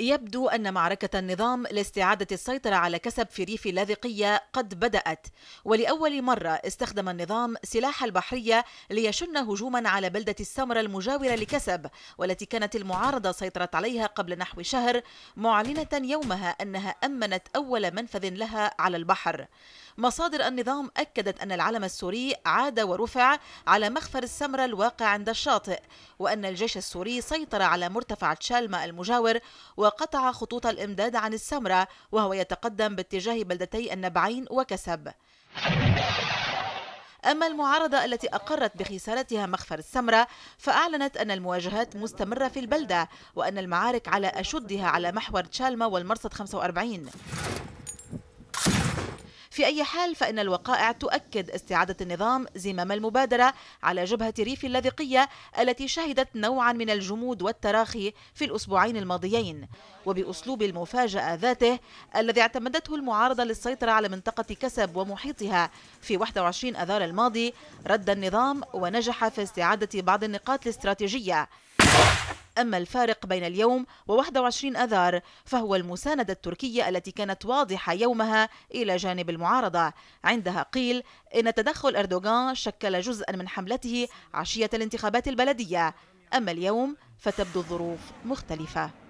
يبدو أن معركة النظام لاستعادة السيطرة على كسب في ريف اللاذقية قد بدأت ولأول مرة استخدم النظام سلاح البحرية ليشن هجوما على بلدة السمرة المجاورة لكسب والتي كانت المعارضة سيطرت عليها قبل نحو شهر معلنة يومها أنها أمنت أول منفذ لها على البحر مصادر النظام أكدت أن العلم السوري عاد ورفع على مخفر السمرة الواقع عند الشاطئ وأن الجيش السوري سيطر على مرتفع تشالما المجاور وقطع خطوط الإمداد عن السمرة وهو يتقدم باتجاه بلدتي النبعين وكسب أما المعارضة التي أقرت بخسارتها مخفر السمرة فأعلنت أن المواجهات مستمرة في البلدة وأن المعارك على أشدها على محور تشالما والمرصد 45 في أي حال فإن الوقائع تؤكد استعادة النظام زمام المبادرة على جبهة ريف اللاذقية التي شهدت نوعا من الجمود والتراخي في الأسبوعين الماضيين وبأسلوب المفاجأة ذاته الذي اعتمدته المعارضة للسيطرة على منطقة كسب ومحيطها في 21 أذار الماضي رد النظام ونجح في استعادة بعض النقاط الاستراتيجية أما الفارق بين اليوم و21 أذار فهو المساندة التركية التي كانت واضحة يومها إلى جانب المعارضة عندها قيل إن تدخل أردوغان شكل جزءا من حملته عشية الانتخابات البلدية أما اليوم فتبدو الظروف مختلفة